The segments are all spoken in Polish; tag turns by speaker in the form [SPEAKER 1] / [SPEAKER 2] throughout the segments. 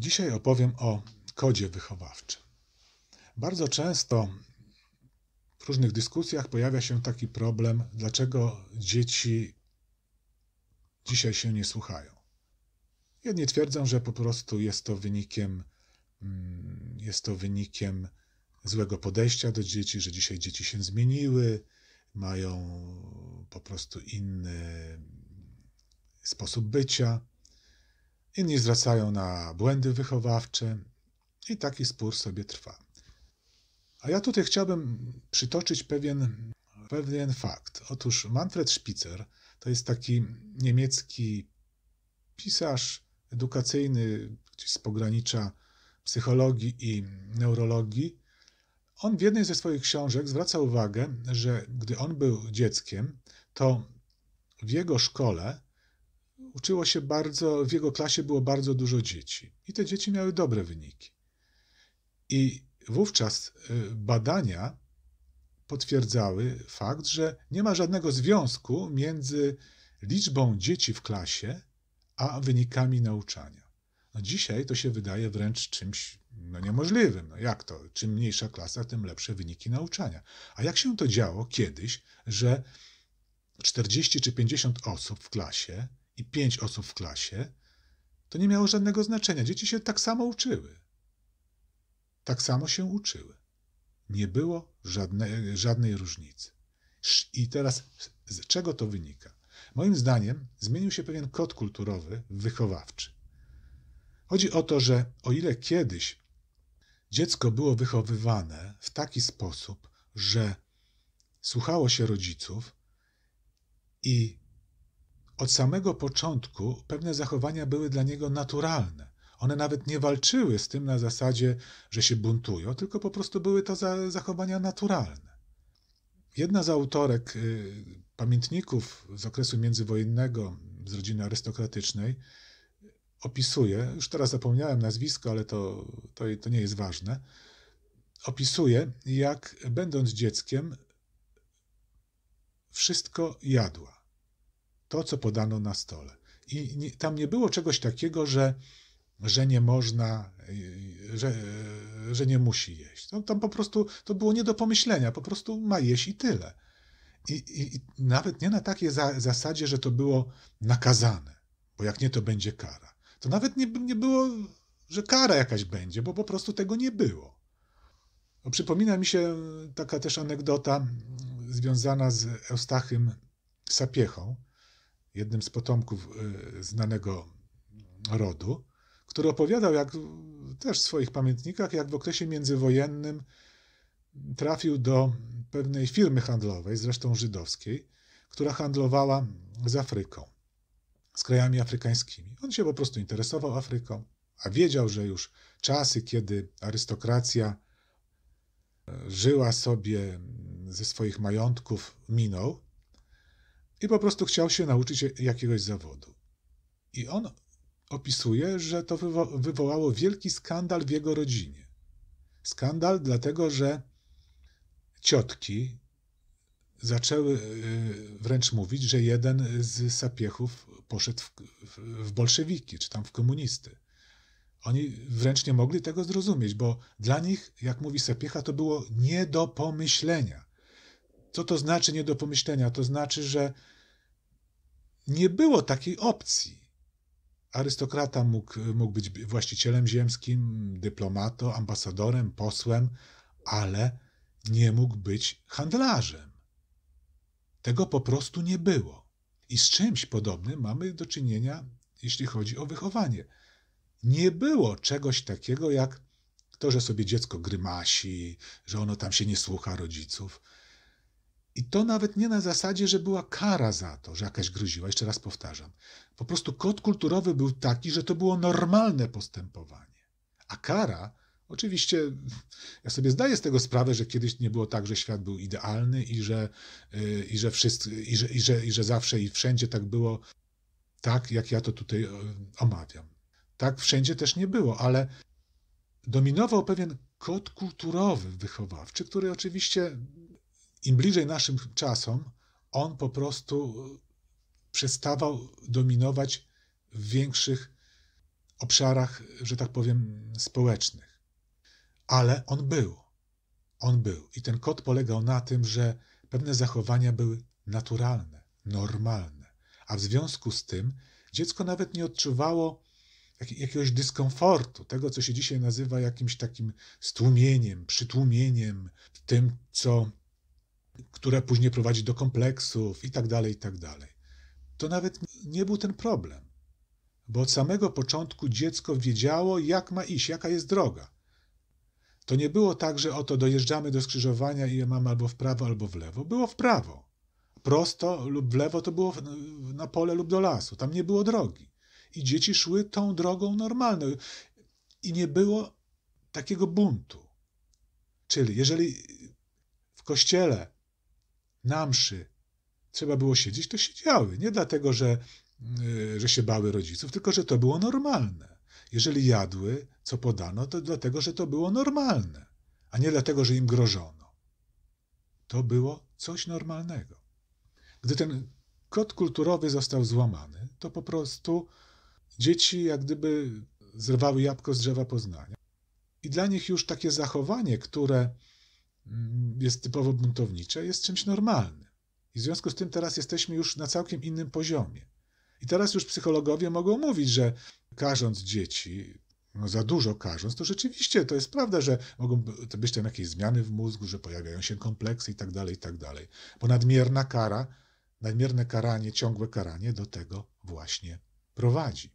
[SPEAKER 1] Dzisiaj opowiem o kodzie wychowawczym. Bardzo często w różnych dyskusjach pojawia się taki problem, dlaczego dzieci dzisiaj się nie słuchają. Jedni twierdzą, że po prostu jest to wynikiem, mm, jest to wynikiem złego podejścia do dzieci, że dzisiaj dzieci się zmieniły, mają po prostu inny sposób bycia. Inni zwracają na błędy wychowawcze i taki spór sobie trwa. A ja tutaj chciałbym przytoczyć pewien, pewien fakt. Otóż Manfred Spitzer to jest taki niemiecki pisarz edukacyjny gdzieś z pogranicza psychologii i neurologii. On w jednej ze swoich książek zwraca uwagę, że gdy on był dzieckiem, to w jego szkole uczyło się bardzo, w jego klasie było bardzo dużo dzieci i te dzieci miały dobre wyniki. I wówczas y, badania potwierdzały fakt, że nie ma żadnego związku między liczbą dzieci w klasie a wynikami nauczania. No dzisiaj to się wydaje wręcz czymś no niemożliwym. No jak to? Czym mniejsza klasa, tym lepsze wyniki nauczania. A jak się to działo kiedyś, że 40 czy 50 osób w klasie i pięć osób w klasie, to nie miało żadnego znaczenia. Dzieci się tak samo uczyły. Tak samo się uczyły. Nie było żadnej, żadnej różnicy. I teraz z czego to wynika? Moim zdaniem zmienił się pewien kod kulturowy, wychowawczy. Chodzi o to, że o ile kiedyś dziecko było wychowywane w taki sposób, że słuchało się rodziców i od samego początku pewne zachowania były dla niego naturalne. One nawet nie walczyły z tym na zasadzie, że się buntują, tylko po prostu były to za zachowania naturalne. Jedna z autorek y, pamiętników z okresu międzywojennego, z rodziny arystokratycznej, opisuje, już teraz zapomniałem nazwisko, ale to, to, to nie jest ważne, opisuje, jak będąc dzieckiem, wszystko jadła to, co podano na stole. I nie, tam nie było czegoś takiego, że, że nie można, e, że, e, że nie musi jeść. Tam no, tam po prostu to było nie do pomyślenia, po prostu ma jeść i tyle. I, i, i nawet nie na takiej za, zasadzie, że to było nakazane, bo jak nie, to będzie kara. To nawet nie, nie było, że kara jakaś będzie, bo po prostu tego nie było. No, przypomina mi się taka też anegdota związana z Eustachym Sapiechą, jednym z potomków y, znanego rodu, który opowiadał jak, też w swoich pamiętnikach, jak w okresie międzywojennym trafił do pewnej firmy handlowej, zresztą żydowskiej, która handlowała z Afryką, z krajami afrykańskimi. On się po prostu interesował Afryką, a wiedział, że już czasy, kiedy arystokracja e, żyła sobie ze swoich majątków, minął i po prostu chciał się nauczyć jakiegoś zawodu. I on opisuje, że to wywołało wielki skandal w jego rodzinie. Skandal dlatego, że ciotki zaczęły e, wręcz mówić, że jeden z sapiechów poszedł w, w bolszewiki, czy tam w komunisty. Oni wręcz nie mogli tego zrozumieć, bo dla nich, jak mówi Sapiecha, to było nie do pomyślenia. Co to znaczy nie do pomyślenia? To znaczy, że nie było takiej opcji. Arystokrata mógł, mógł być właścicielem ziemskim, dyplomato, ambasadorem, posłem, ale nie mógł być handlarzem. Tego po prostu nie było. I z czymś podobnym mamy do czynienia, jeśli chodzi o wychowanie. Nie było czegoś takiego jak to, że sobie dziecko grymasi, że ono tam się nie słucha rodziców. I to nawet nie na zasadzie, że była kara za to, że jakaś groziła, jeszcze raz powtarzam. Po prostu kod kulturowy był taki, że to było normalne postępowanie. A kara, oczywiście, ja sobie zdaję z tego sprawę, że kiedyś nie było tak, że świat był idealny i że, y, i że, wszyscy, i że, i że, i że zawsze i wszędzie tak było, tak jak ja to tutaj omawiam. Tak wszędzie też nie było, ale dominował pewien kod kulturowy wychowawczy, który oczywiście im bliżej naszym czasom, on po prostu e, przestawał dominować w większych obszarach, że tak powiem, społecznych. Ale on był. On był. I ten kod polegał na tym, że pewne zachowania były naturalne, normalne. A w związku z tym dziecko nawet nie odczuwało jakiegoś dyskomfortu, tego, co się dzisiaj nazywa jakimś takim stłumieniem, przytłumieniem, tym, co które później prowadzi do kompleksów i tak dalej, i tak dalej. To nawet nie był ten problem, bo od samego początku dziecko wiedziało, jak ma iść, jaka jest droga. To nie było tak, że oto dojeżdżamy do skrzyżowania i mamy albo w prawo, albo w lewo. Było w prawo. Prosto lub w lewo to było na pole lub do lasu. Tam nie było drogi. I dzieci szły tą drogą normalną. I nie było takiego buntu. Czyli jeżeli w kościele na mszy trzeba było siedzieć, to siedziały. Nie dlatego, że, y, że się bały rodziców, tylko że to było normalne. Jeżeli jadły, co podano, to dlatego, że to było normalne, a nie dlatego, że im grożono. To było coś normalnego. Gdy ten kod kulturowy został złamany, to po prostu dzieci jak gdyby zrwały jabłko z drzewa poznania. I dla nich już takie zachowanie, które Mm, jest typowo buntownicze, jest czymś normalnym. I w związku z tym teraz jesteśmy już na całkiem innym poziomie. I teraz już psychologowie mogą mówić, że karząc dzieci, no za dużo każąc, to rzeczywiście to jest prawda, że mogą być tam jakieś zmiany w mózgu, że pojawiają się kompleksy i tak dalej, i tak dalej. Bo nadmierna kara, nadmierne karanie, ciągłe karanie do tego właśnie prowadzi.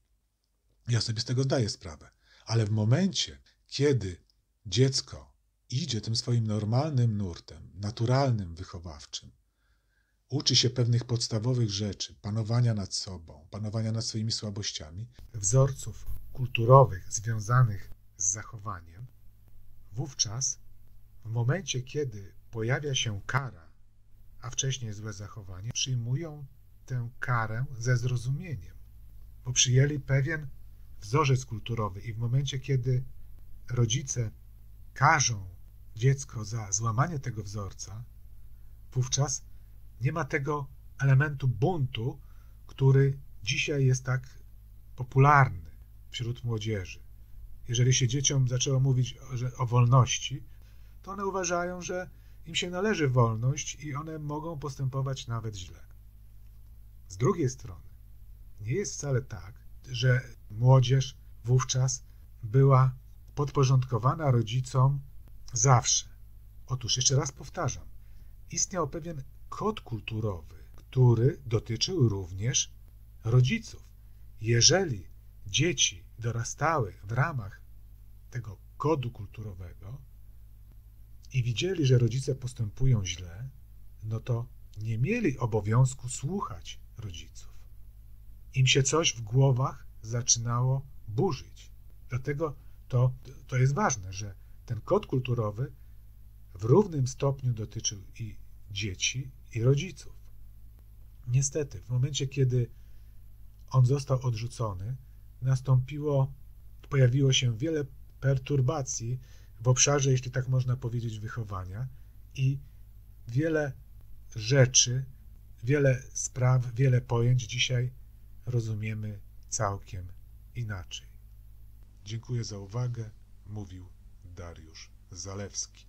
[SPEAKER 1] Ja sobie z tego zdaję sprawę. Ale w momencie, kiedy dziecko idzie tym swoim normalnym nurtem, naturalnym wychowawczym. Uczy się pewnych podstawowych rzeczy, panowania nad sobą, panowania nad swoimi słabościami, wzorców kulturowych związanych z zachowaniem, wówczas w momencie, kiedy pojawia się kara, a wcześniej złe zachowanie, przyjmują tę karę ze zrozumieniem, bo przyjęli pewien wzorzec kulturowy i w momencie, kiedy rodzice każą dziecko za złamanie tego wzorca, wówczas nie ma tego elementu buntu, który dzisiaj jest tak popularny wśród młodzieży. Jeżeli się dzieciom zaczęło mówić o, o wolności, to one uważają, że im się należy wolność i one mogą postępować nawet źle. Z drugiej strony, nie jest wcale tak, że młodzież wówczas była podporządkowana rodzicom Zawsze. Otóż jeszcze raz powtarzam, istniał pewien kod kulturowy, który dotyczył również rodziców. Jeżeli dzieci dorastały w ramach tego kodu kulturowego i widzieli, że rodzice postępują źle, no to nie mieli obowiązku słuchać rodziców. Im się coś w głowach zaczynało burzyć. Dlatego to, to jest ważne, że ten kod kulturowy w równym stopniu dotyczył i dzieci, i rodziców. Niestety, w momencie, kiedy on został odrzucony, nastąpiło, pojawiło się wiele perturbacji w obszarze, jeśli tak można powiedzieć, wychowania i wiele rzeczy, wiele spraw, wiele pojęć dzisiaj rozumiemy całkiem inaczej. Dziękuję za uwagę, mówił Dariusz Zalewski.